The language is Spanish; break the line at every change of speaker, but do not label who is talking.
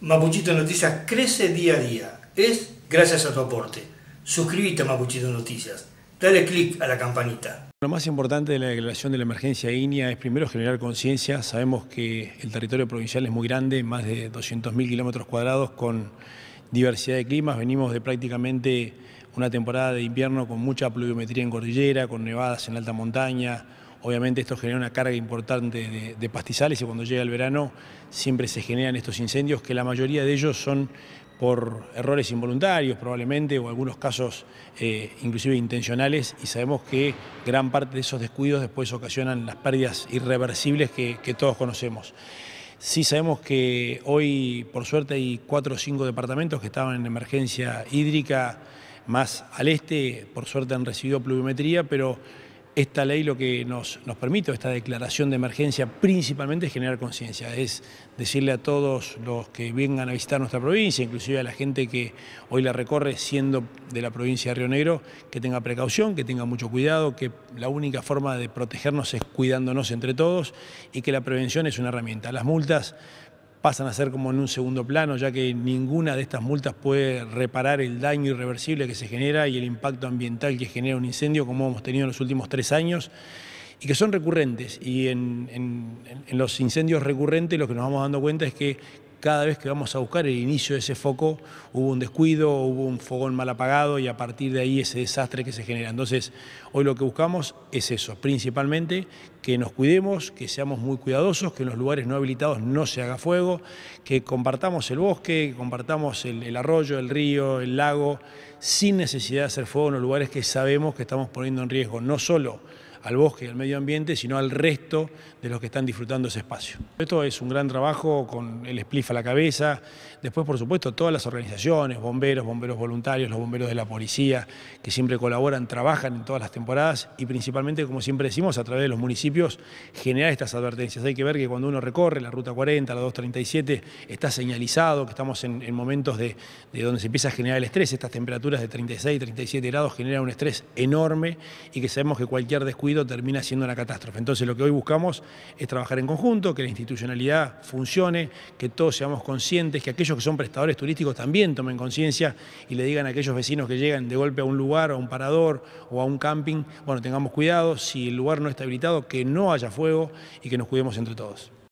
Mapuchito Noticias crece día a día. Es gracias a tu aporte. Suscríbete a Mapuchito Noticias. Dale clic a la campanita. Lo más importante de la declaración de la emergencia INIA es primero generar conciencia. Sabemos que el territorio provincial es muy grande, más de 200.000 kilómetros cuadrados con diversidad de climas. Venimos de prácticamente una temporada de invierno con mucha pluviometría en cordillera, con nevadas en alta montaña, Obviamente esto genera una carga importante de, pastizales y cuando llega el verano siempre se generan estos incendios que la mayoría de ellos son por errores involuntarios probablemente o algunos casos eh, inclusive intencionales y sabemos que gran parte de esos descuidos después ocasionan las pérdidas irreversibles que, que todos conocemos. Sí sabemos que hoy, por suerte, hay cuatro o cinco departamentos que estaban en emergencia hídrica, más al este, por suerte han recibido pluviometría, pero esta ley lo que nos, nos permite, esta declaración de emergencia, principalmente es generar conciencia, es decirle a todos los que vengan a visitar nuestra provincia, inclusive a la gente que hoy la recorre siendo de la provincia de Río Negro, que tenga precaución, que tenga mucho cuidado, que la única forma de protegernos es cuidándonos entre todos y que la prevención es una herramienta. Las multas pasan a ser como en un segundo plano, ya que ninguna de estas multas puede reparar el daño irreversible que se genera y el impacto ambiental que genera un incendio, como hemos tenido en los últimos tres años, y que son recurrentes. Y en, los incendios recurrentes lo que nos vamos dando cuenta es que cada vez que vamos a buscar el inicio de ese foco, hubo un descuido, hubo un fogón mal apagado y a partir de ahí ese desastre que se genera. Entonces, hoy lo que buscamos es eso, principalmente que nos cuidemos, que seamos muy cuidadosos, que en los lugares no habilitados no se haga fuego, que compartamos el bosque, que compartamos el, el arroyo, el río, el lago, sin necesidad de hacer fuego en los lugares que sabemos que estamos poniendo en riesgo, no solo al bosque y al medio ambiente, sino al resto de los que están disfrutando ese espacio. Esto es un gran trabajo con el spliff a la cabeza, después por supuesto todas las organizaciones, bomberos, bomberos voluntarios, los bomberos de la policía, que siempre colaboran, trabajan en todas las temporadas y principalmente, como siempre decimos, a través de los municipios generar estas advertencias. Hay que ver que cuando uno recorre la Ruta 40, la 237, está señalizado, que estamos en, momentos de, donde se empieza a generar el estrés, estas temperaturas de 36, 37 grados generan un estrés enorme y que sabemos que cualquier descuido termina siendo una catástrofe. Entonces lo que hoy buscamos es trabajar en conjunto, que la institucionalidad funcione, que todos seamos conscientes, que aquellos que son prestadores turísticos también tomen conciencia y le digan a aquellos vecinos que llegan de golpe a un lugar, a un parador o a un camping, bueno, tengamos cuidado, si el lugar no está habilitado, que no haya fuego y que nos cuidemos entre todos.